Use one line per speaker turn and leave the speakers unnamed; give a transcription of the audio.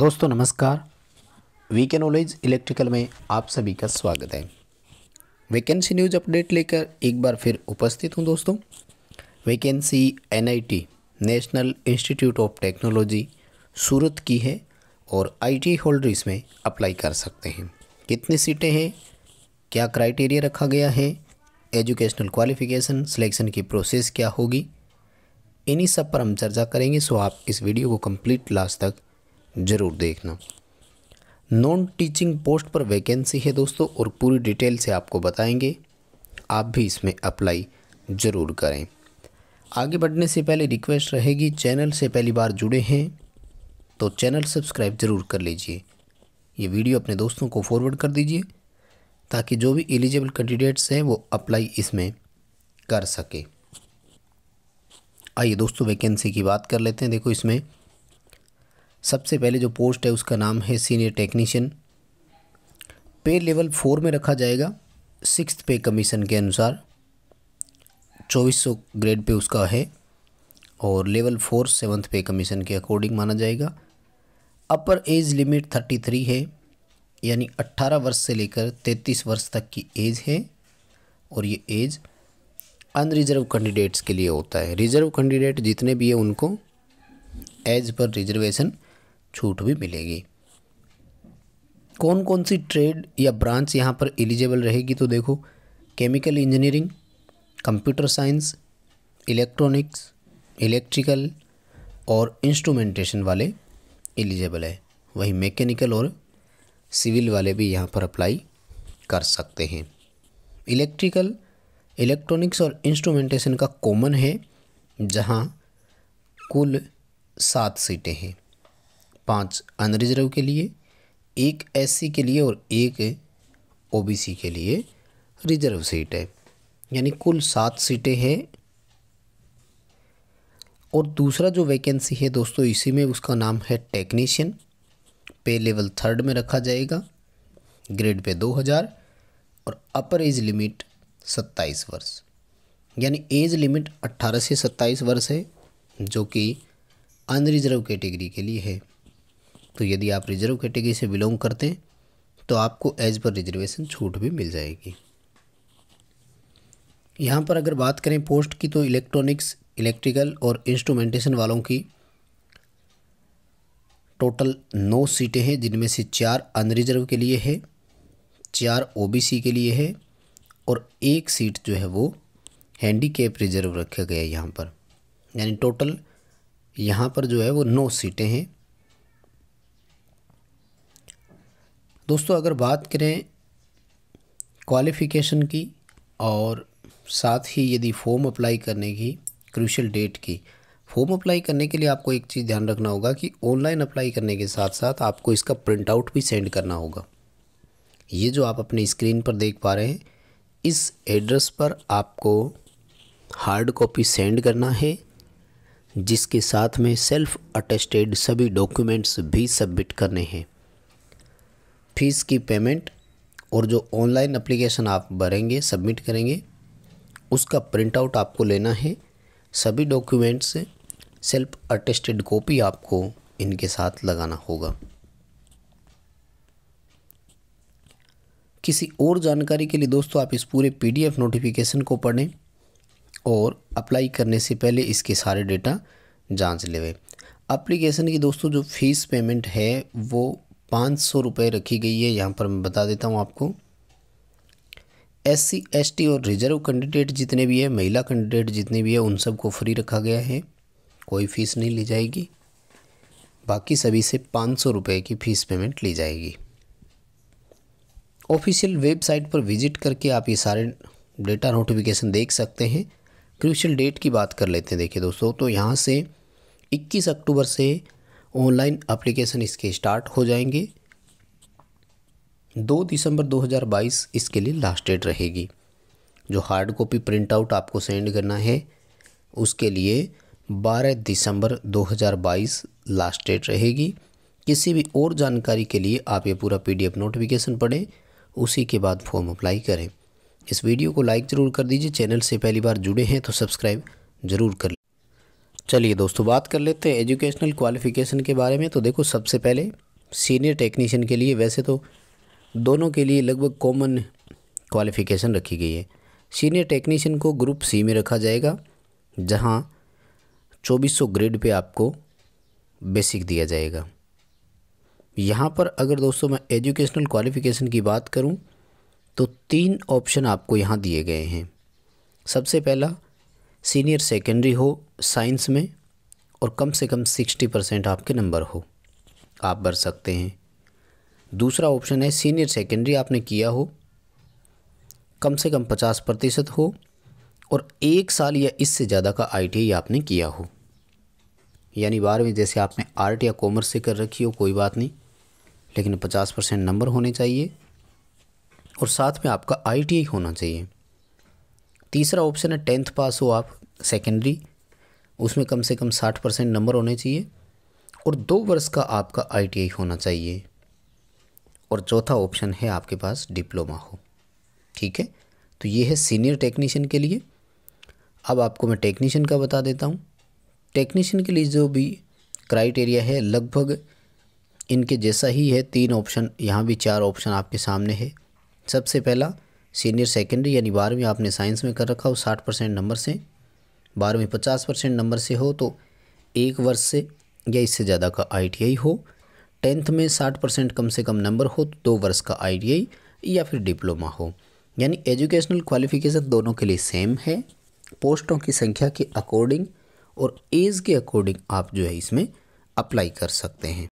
दोस्तों नमस्कार VK knowledge electrical में आप सभी का स्वागत है वैकेंसी न्यूज अपडेट लेकर एक बार फिर उपस्थित हूं दोस्तों vacancy NIT national institute of technology Surat की है और आईटी होल्डर इसमें अप्लाई कर सकते हैं कितनी सीटें हैं क्या क्राइटेरिया रखा गया है एजुकेशनल क्वालिफिकेशन सिलेक्शन की प्रोसेस क्या होगी इन्हीं सब पर हम चर्चा करेंगे सो आप इस वीडियो को कंप्लीट लास्ट तक ज़रूर देखना नॉन टीचिंग पोस्ट पर वैकेंसी है दोस्तों और पूरी डिटेल से आपको बताएंगे आप भी इसमें अप्लाई ज़रूर करें आगे बढ़ने से पहले रिक्वेस्ट रहेगी चैनल से पहली बार जुड़े हैं तो चैनल सब्सक्राइब ज़रूर कर लीजिए ये वीडियो अपने दोस्तों को फॉरवर्ड कर दीजिए ताकि जो भी एलिजिबल कैंडिडेट्स हैं वो अप्लाई इसमें कर सके आइए दोस्तों वैकेंसी की बात कर लेते हैं देखो इसमें सबसे पहले जो पोस्ट है उसका नाम है senior technician pay level four में रखा जाएगा सिक्स पे कमीशन के अनुसार चौबीस सौ ग्रेड पे उसका है और level four seventh pay commission के अकॉर्डिंग माना जाएगा upper age limit thirty three है यानी अट्ठारह वर्ष से लेकर तैंतीस वर्ष तक की एज है और ये एज अनरिजर्व कैंडिडेट्स के लिए होता है रिजर्व कैंडिडेट जितने भी हैं उनको एज पर रिजर्वेशन छूट भी मिलेगी कौन कौन सी ट्रेड या ब्रांच यहाँ पर एलिजिबल रहेगी तो देखो chemical engineering computer science electronics electrical और इंस्ट्रूमेंटेशन वाले एलिजिबल है वहीं मैकेनिकल और सिविल वाले भी यहाँ पर अप्लाई कर सकते हैं इलेक्ट्रिकल इलेक्ट्रॉनिक्स और इंस्ट्रूमेंटेशन का कॉमन है जहाँ कुल सात सीटें हैं पाँच अनरिजर्व के लिए एक एससी के लिए और एक ओबीसी के लिए रिजर्व सीट है यानी कुल सात सीटें हैं और दूसरा जो वैकेंसी है दोस्तों इसी में उसका नाम है टेक्नीशियन पे लेवल थर्ड में रखा जाएगा ग्रेड पे दो हज़ार और अपर एज लिमिट सत्ताईस वर्ष यानी एज लिमिट अट्ठारह से सत्ताईस वर्ष है जो कि अनरिजर्व कैटेगरी के, के लिए है तो यदि आप रिजर्व कैटेगरी से बिलोंग करते हैं तो आपको एज पर रिजर्वेशन छूट भी मिल जाएगी यहाँ पर अगर बात करें पोस्ट की तो इलेक्ट्रॉनिक्स इलेक्ट्रिकल और इंस्ट्रूमेंटेशन वालों की टोटल नौ सीटें हैं जिनमें से चार अनरिजर्व के लिए है चार ओबीसी के लिए है और एक सीट जो है वो हैंडीकेप रिजर्व रखा गया है यहाँ पर यानी टोटल यहाँ पर जो है वो नौ सीटें हैं दोस्तों अगर बात करें क्वालिफ़िकेशन की और साथ ही यदि फॉर्म अप्लाई करने की क्रूशल डेट की फॉर्म अप्लाई करने के लिए आपको एक चीज़ ध्यान रखना होगा कि ऑनलाइन अप्लाई करने के साथ साथ आपको इसका प्रिंट आउट भी सेंड करना होगा ये जो आप अपनी स्क्रीन पर देख पा रहे हैं इस एड्रेस पर आपको हार्ड कॉपी सेंड करना है जिसके साथ में सेल्फ अटेस्टेड सभी डॉक्यूमेंट्स भी सबमिट करने हैं फीस की पेमेंट और जो ऑनलाइन अप्लीकेशन आप भरेंगे सबमिट करेंगे उसका प्रिंट आउट आपको लेना है सभी डॉक्यूमेंट्स से सेल्फ अटेस्टेड कॉपी आपको इनके साथ लगाना होगा किसी और जानकारी के लिए दोस्तों आप इस पूरे पीडीएफ नोटिफिकेशन को पढ़ें और अप्लाई करने से पहले इसके सारे डेटा जांच लेवें अप्लीकेशन की दोस्तों जो फीस पेमेंट है वो पाँच सौ रुपये रखी गई है यहाँ पर मैं बता देता हूँ आपको एस सी एस टी और रिजर्व कैंडिडेट जितने भी है महिला कैंडिडेट जितने भी है उन सबको फ्री रखा गया है कोई फ़ीस नहीं ली जाएगी बाकी सभी से पाँच सौ रुपये की फ़ीस पेमेंट ली जाएगी ऑफिशियल वेबसाइट पर विजिट करके आप ये सारे डेटा नोटिफिकेशन देख सकते हैं क्रिशियल डेट की बात कर लेते हैं देखिए दोस्तों तो यहाँ से 21 अक्टूबर से ऑनलाइन अप्लीकेशन इसके स्टार्ट हो जाएंगे दो दिसंबर 2022 इसके लिए लास्ट डेट रहेगी जो हार्ड कॉपी प्रिंट आउट आपको सेंड करना है उसके लिए 12 दिसंबर 2022 लास्ट डेट रहेगी किसी भी और जानकारी के लिए आप ये पूरा पीडीएफ नोटिफिकेशन पढ़ें उसी के बाद फॉर्म अप्लाई करें इस वीडियो को लाइक ज़रूर कर दीजिए चैनल से पहली बार जुड़े हैं तो सब्सक्राइब ज़रूर कर चलिए दोस्तों बात कर लेते हैं एजुकेशनल क्वालिफ़िकेशन के बारे में तो देखो सबसे पहले सीनियर टेक्नीशियन के लिए वैसे तो दोनों के लिए लगभग कॉमन क्वालिफ़िकेशन रखी गई है सीनियर टेक्नीशियन को ग्रुप सी में रखा जाएगा जहां 2400 ग्रेड पे आपको बेसिक दिया जाएगा यहाँ पर अगर दोस्तों मैं एजुकेशनल क्वालिफ़िकेशन की बात करूँ तो तीन ऑप्शन आपको यहाँ दिए गए हैं सबसे पहला सीनियर सेकेंडरी हो साइंस में और कम से कम सिक्सटी परसेंट आपके नंबर हो आप भर सकते हैं दूसरा ऑप्शन है सीनियर सेकेंडरी आपने किया हो कम से कम पचास प्रतिशत हो और एक साल या इससे ज़्यादा का आई आपने किया हो यानी बारहवीं जैसे आपने आर्ट या कॉमर्स से कर रखी हो कोई बात नहीं लेकिन पचास परसेंट नंबर होने चाहिए और साथ में आपका आई होना चाहिए तीसरा ऑप्शन है टेंथ पास हो आप सेकेंडरी उसमें कम से कम साठ परसेंट नंबर होने चाहिए और दो वर्ष का आपका आई होना चाहिए और चौथा ऑप्शन है आपके पास डिप्लोमा हो ठीक है तो ये है सीनियर टेक्नीशियन के लिए अब आपको मैं टेक्नीशियन का बता देता हूँ टेक्नीशियन के लिए जो भी क्राइटेरिया है लगभग इनके जैसा ही है तीन ऑप्शन यहाँ भी चार ऑप्शन आपके सामने है सबसे पहला सीनियर सेकेंडरी यानी बारहवीं आपने साइंस में कर रखा हो साठ परसेंट नंबर से बारहवीं पचास परसेंट नंबर से हो तो एक वर्ष से या इससे ज़्यादा का आई हो टेंथ में साठ परसेंट कम से कम नंबर हो तो दो वर्ष का आई या फिर डिप्लोमा हो यानी एजुकेशनल क्वालिफिकेशन दोनों के लिए सेम है पोस्टों की संख्या के अकॉर्डिंग और एज के अकॉर्डिंग आप जो है इसमें अप्लाई कर सकते हैं